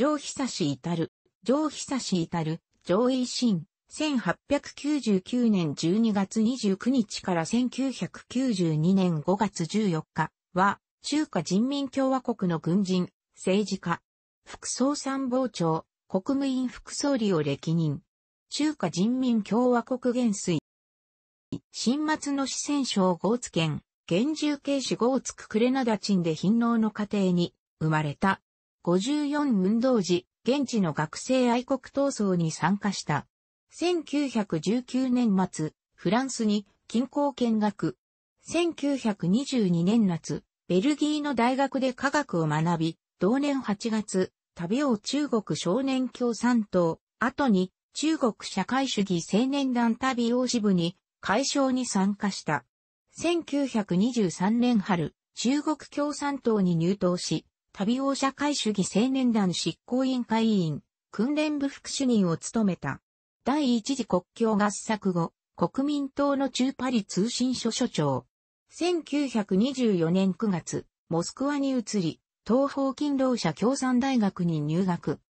上久し至る、上久し至る、上位新、1899年12月29日から1992年5月14日は、中華人民共和国の軍人、政治家、副総参謀長、国務院副総理を歴任。中華人民共和国元帥。新末の四川省豪津県、厳重警視豪津ナダチンで貧農の家庭に生まれた。54運動時、現地の学生愛国闘争に参加した。1919年末、フランスに近郊見学。1922年夏、ベルギーの大学で科学を学び、同年8月、旅を中国少年共産党、後に中国社会主義青年団旅用支部に解消に参加した。1923年春、中国共産党に入党し、旅王社会主義青年団執行委員会委員、訓練部副主任を務めた。第一次国境合作後、国民党の中パリ通信所所長。1924年9月、モスクワに移り、東方勤労者共産大学に入学。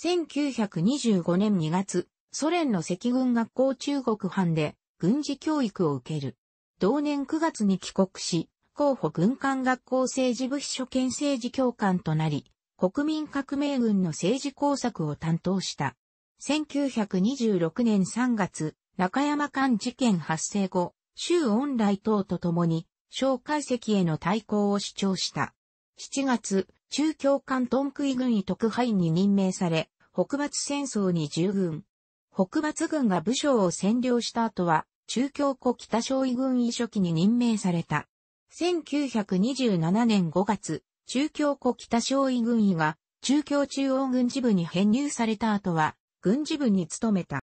1925年2月、ソ連の赤軍学校中国班で軍事教育を受ける。同年9月に帰国し、候補軍艦学校政治部秘書兼政治教官となり、国民革命軍の政治工作を担当した。1926年3月、中山間事件発生後、周恩来等と共に、小解析への対抗を主張した。7月、中共ン東区軍医特派員に任命され、北伐戦争に従軍。北伐軍が武将を占領した後は、中共湖北小委軍医書記に任命された。1927年5月、中京湖北省委軍医が中京中央軍事部に編入された後は、軍事部に勤めた。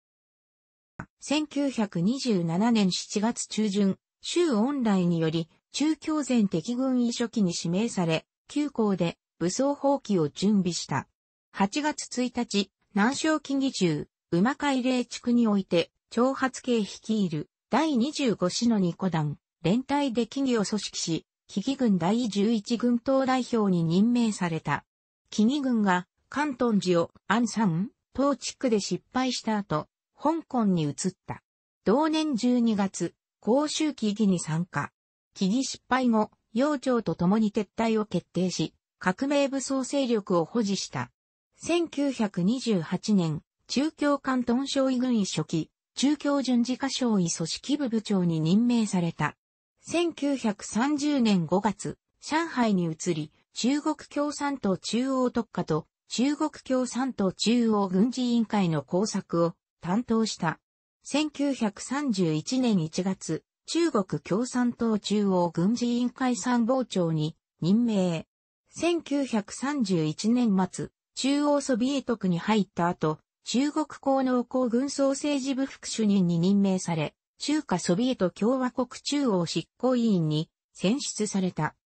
1927年7月中旬、州恩来により、中京前敵軍医初期に指名され、旧校で武装放棄を準備した。8月1日、南昌近義中、馬海霊地区において、長発系率いる第25市の二個団、連帯で木々を組織し、木々軍第11軍党代表に任命された。木々軍が関東寺を安山、東地区で失敗した後、香港に移った。同年12月、公衆起義に参加。起義失敗後、幼長と共に撤退を決定し、革命武装勢力を保持した。1928年、中共関東省医軍医初期、中共巡事課省委組織部部長に任命された。1930年5月、上海に移り、中国共産党中央特化と中国共産党中央軍事委員会の工作を担当した。1931年1月、中国共産党中央軍事委員会参謀長に任命。1931年末、中央ソビエト区に入った後、中国功農公軍総政治部副主任に任命され、中華ソビエト共和国中央執行委員に選出された。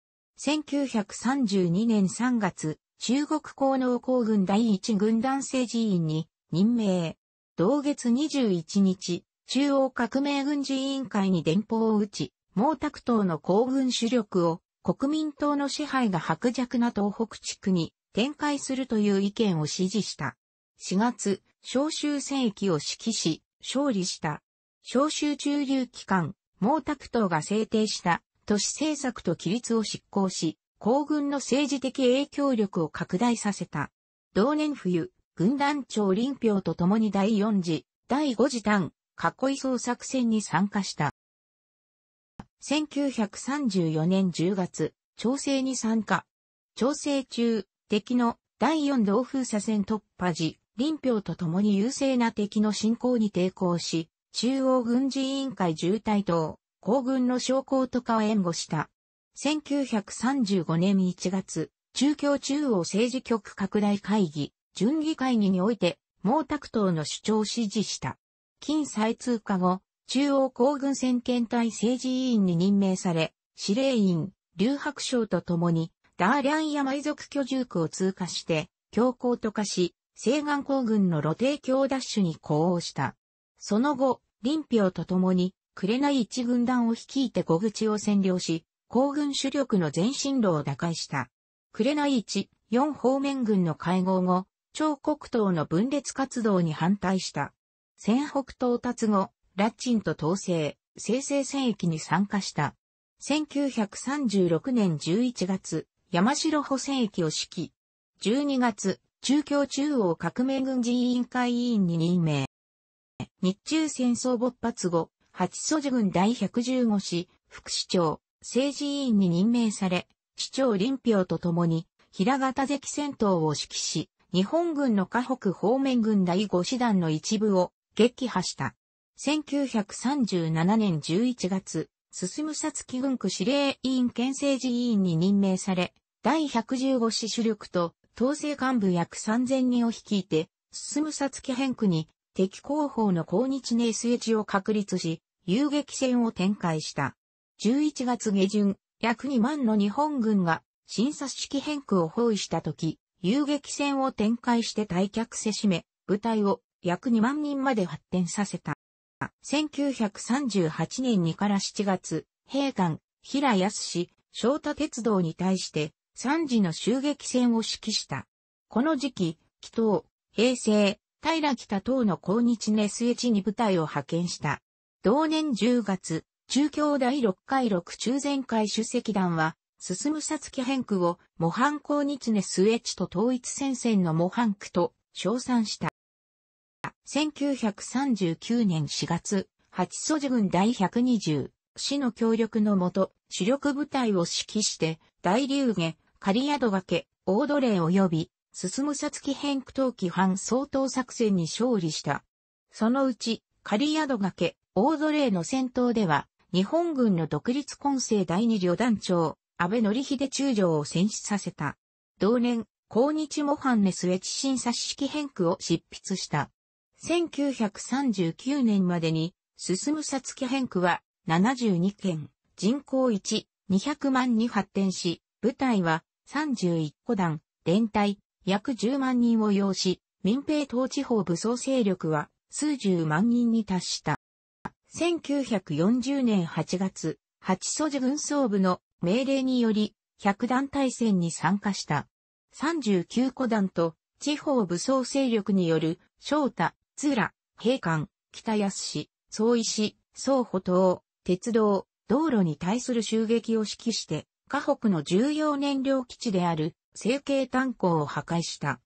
1932年3月、中国工農工軍第一軍団政治委員に任命。同月21日、中央革命軍事委員会に電報を打ち、毛沢東の行軍主力を国民党の支配が薄弱な東北地区に展開するという意見を支持した。4月、召集戦役を指揮し、勝利した。召集中流機関、毛沢東が制定した都市政策と規律を執行し、皇軍の政治的影響力を拡大させた。同年冬、軍団長林彪と共に第四次、第五次単、囲い総作戦に参加した。1934年10月、調整に参加。調整中、敵の第四道封鎖線突破時、林彪と共に優勢な敵の進行に抵抗し、中央軍事委員会重体等、皇軍の将校とかを援護した。1935年1月、中共中央政治局拡大会議、準議会議において、毛沢東の主張を支持した。近再通過後、中央皇軍先遣隊政治委員に任命され、司令員、劉白将と共に、ダーリャン山遺族居住区を通過して、強行と化し、西岸皇軍の露呈ッ奪取に呼応した。その後、林彪と共に、紅一軍団を率いて小口を占領し、行軍主力の前進路を打開した。紅一、四方面軍の会合後、超国党の分裂活動に反対した。戦北到達後、ラッチンと統制、生成戦役に参加した。1936年11月、山城補戦役を指揮。12月、中共中央革命軍事委員会委員に任命。日中戦争勃発後、八祖寺軍第115師、副市長、政治委員に任命され、市長林彪と共に、平型関戦闘を指揮し、日本軍の河北方面軍第5師団の一部を撃破した。1937年11月、進さつき軍区司令委員県政治委員に任命され、第115師主力と統制幹部約3000人を率いて、進さつき編区に敵後方の抗日ネースエジを確立し、遊撃戦を展開した。11月下旬、約2万の日本軍が、新査式変区を包囲した時、遊撃戦を展開して退却せしめ、部隊を約2万人まで発展させた。1938年2から7月、兵官、平康翔太鉄道に対して3次の襲撃戦を指揮した。この時期、祈祷、平成、平北等の抗日ネスエチに部隊を派遣した。同年10月、中京第6回6中前会主席団は、進むさつき変区を模範抗日ネスエチと統一戦線の模範区と称賛した。1939年4月、八祖寺軍第120、市の協力のもと、主力部隊を指揮して、大竜下、狩宿崖、大奴隷及び進むさつき変区闘機反総統作戦に勝利した。そのうち、狩宿掛け、大奴隷の戦闘では、日本軍の独立混成第二旅団長、安倍則秀中将を戦死させた。同年、抗日模範ネスウェチ審査式変句を執筆した。1939年までに、進むさつき変句は72件、人口1、200万に発展し、部隊は31個団、連隊、約10万人を要し、民兵統治法武装勢力は数十万人に達した。1940年8月、八祖寺軍総部の命令により、100団大戦に参加した。39個団と、地方武装勢力による、翔太、津良、平官、北安市、総石、総歩島、鉄道、道路に対する襲撃を指揮して、河北の重要燃料基地である成形炭鉱を破壊した。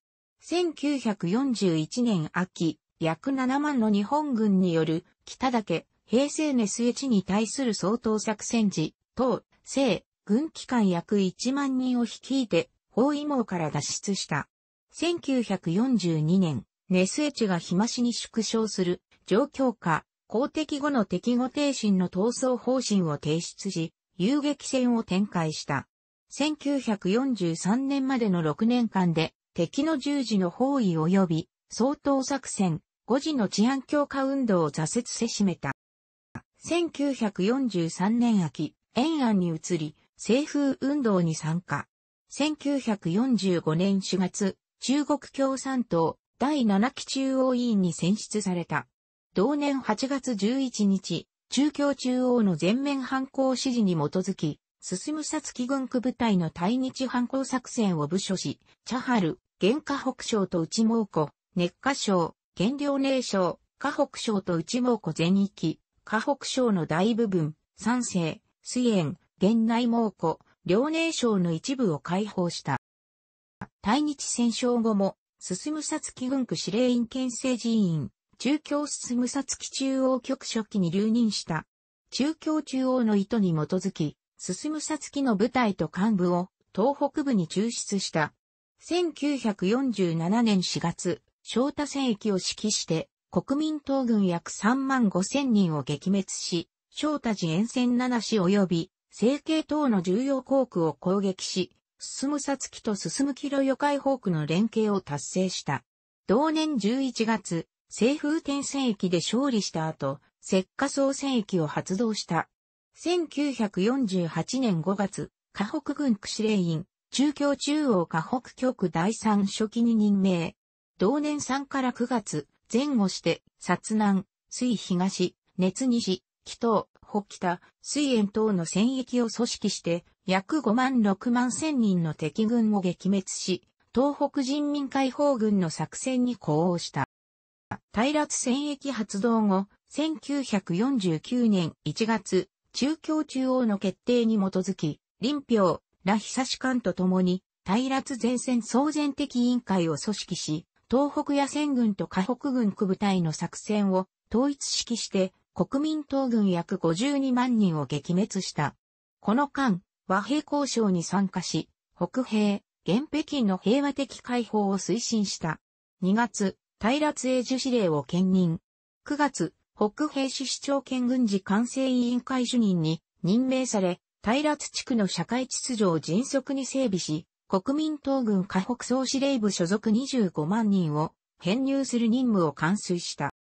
1941年秋、約7万の日本軍による北岳平成ネスエチに対する総統作戦時、党、政、軍機関約1万人を率いて、包囲網から脱出した。1942年、ネスエチが日増しに縮小する状況下、公敵後の敵後挺身の闘争方針を提出し、遊撃戦を展開した。1943年までの6年間で敵の十字の包囲及び総統作戦、5時の治安強化運動を挫折せしめた。1943年秋、延安に移り、政風運動に参加。1945年4月、中国共産党第7期中央委員に選出された。同年8月11日、中共中央の全面反抗指示に基づき、進むさつき軍区部隊の対日反抗作戦を部署し、茶春、玄華北省と内蒙古、熱華省、玄陵寧省、華北省と内蒙古全域、華北省の大部分、三省、水園、玄内蒙古、遼寧省の一部を解放した。対日戦勝後も、進むさつき軍区司令員県政人員、中京進むさつき中央局初期に留任した。中京中央の意図に基づき、進むさつきの部隊と幹部を東北部に抽出した。1947年4月、翔太戦役を指揮して国民党軍約3万5千人を撃滅し、翔太寺沿線七市及び、成形等の重要航空を攻撃し、進むさつきと進むキロ予介ホークの連携を達成した。同年11月、西風天戦役で勝利した後、石化層戦役を発動した。1948年5月、河北軍区司令員、中京中央河北局第三書記に任命。同年3から9月、前後して、殺南、水東、熱西、北東、北北、水炎等の戦役を組織して、約5万6万千人の敵軍を撃滅し、東北人民解放軍の作戦に呼応した。対立戦役発動後、1949年1月、中共中央の決定に基づき、林彪、羅久志官と共に、対立前線総前的委員会を組織し、東北野戦軍と河北軍区部隊の作戦を統一指揮して、国民党軍約52万人を撃滅した。この間、和平交渉に参加し、北平、原北京の平和的解放を推進した。2月、対立英樹司令を兼任。9月、北平市市長県軍事管制委員会主任に任命され、平津地区の社会秩序を迅速に整備し、国民党軍河北総司令部所属25万人を編入する任務を完遂した。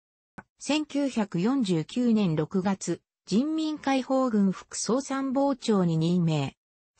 1949年6月、人民解放軍副総参謀長に任命。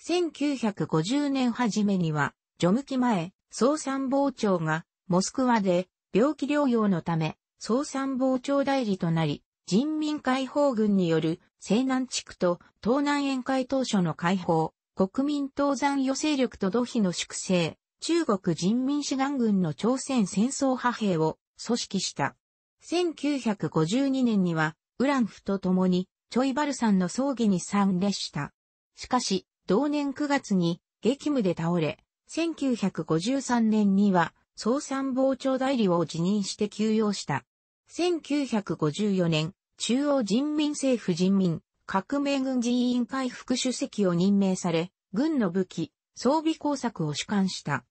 1950年初めには、除務期前、総参謀長が、モスクワで病気療養のため、総参謀長代理となり、人民解放軍による西南地区と東南沿海当初の解放、国民党残余勢力と土肥の粛清、中国人民志願軍の朝鮮戦争派兵を組織した。1952年には、ウランフと共に、チョイバルさんの葬儀に参列した。しかし、同年9月に、激務で倒れ、1953年には、総参謀長代理を辞任して休養した。1954年、中央人民政府人民革命軍人員会副主席を任命され、軍の武器、装備工作を主管した。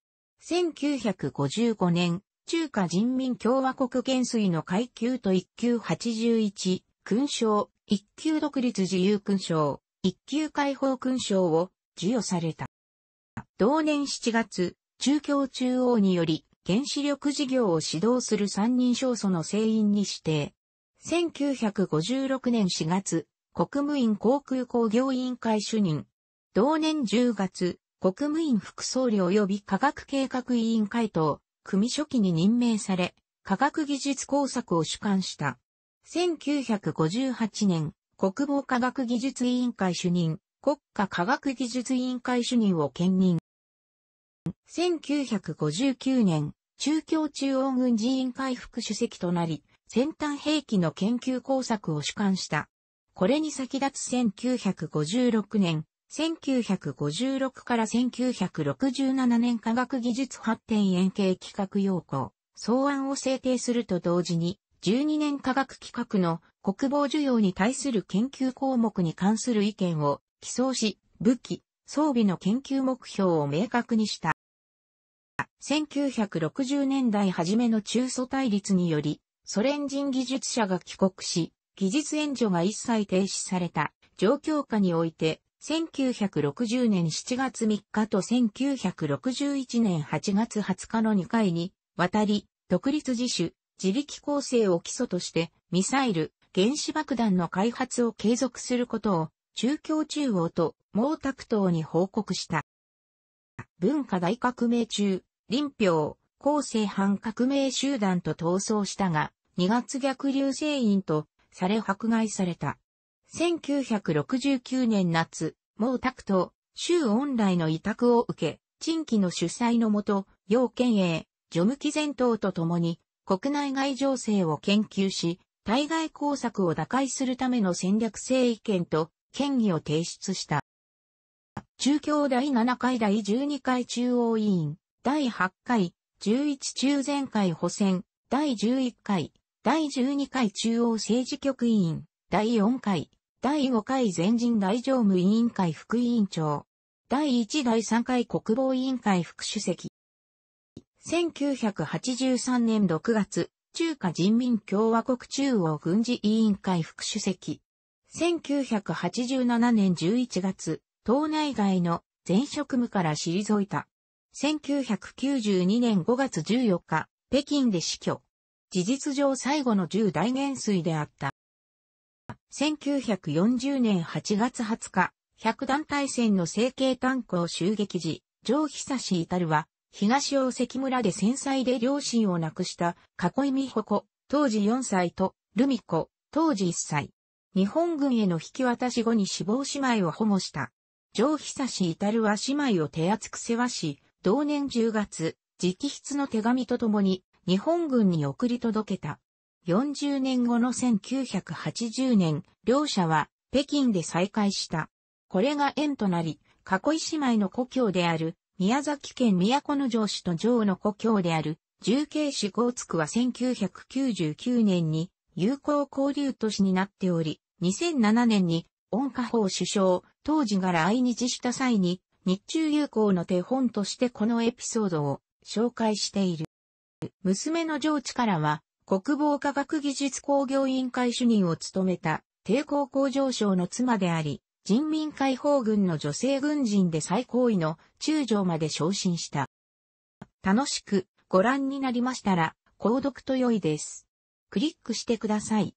1955年、中華人民共和国元帥の階級と一級81、勲章、一級独立自由勲章、一級解放勲章を授与された。同年7月、中共中央により、原子力事業を指導する三人小組の成員に指定。1956年4月、国務院航空工業委員会主任。同年10月、国務院副総理及び科学計画委員会等、組書記に任命され、科学技術工作を主管した。1958年、国防科学技術委員会主任、国家科学技術委員会主任を兼任。1959年、中共中央軍人員回復主席となり、先端兵器の研究工作を主管した。これに先立つ1956年、1956から1967年科学技術発展円形企画要項、草案を制定すると同時に、12年科学企画の国防需要に対する研究項目に関する意見を起草し、武器、装備の研究目標を明確にした。1960年代初めの中ソ対立により、ソ連人技術者が帰国し、技術援助が一切停止された状況下において、1960年7月3日と1961年8月20日の2回に、渡り、独立自主、自力構成を基礎として、ミサイル、原子爆弾の開発を継続することを中共中央と毛沢東に報告した。文化大革命中、林彪、後世反革命集団と闘争したが、2月逆流成員とされ迫害された。1969年夏、毛沢東、周恩来の委託を受け、陳期の主催のもと、要県営、除無期前全党と共に、国内外情勢を研究し、対外工作を打開するための戦略性意見と、建議を提出した。中共第7回第12回中央委員、第8回、11中前回補選、第11回、第12回中央政治局委員、第4回、第5回全人大常務委員会副委員長、第1第3回国防委員会副主席。1983年6月、中華人民共和国中央軍事委員会副主席。1987年11月、党内外の全職務から退いた。1992年5月14日、北京で死去。事実上最後の重大元帥であった。1940年8月20日、百団体戦の成形炭鉱襲撃時、上久志至るは、東大関村で戦災で両親を亡くした、囲い美穂子、当時4歳と、ルミ子、当時1歳、日本軍への引き渡し後に死亡姉妹を保護した。上久し至るは姉妹を手厚く世話し、同年10月、直筆の手紙とともに日本軍に送り届けた。40年後の1980年、両者は北京で再会した。これが縁となり、囲い姉妹の故郷である宮崎県都城市と城の故郷である重慶市豪津区は1999年に友好交流都市になっており、2007年に、温家宝首相、当時が来日した際に、日中友好の手本としてこのエピソードを紹介している。娘の上地からは、国防科学技術工業委員会主任を務めた、抵抗工場省の妻であり、人民解放軍の女性軍人で最高位の中将まで昇進した。楽しくご覧になりましたら、購読と良いです。クリックしてください。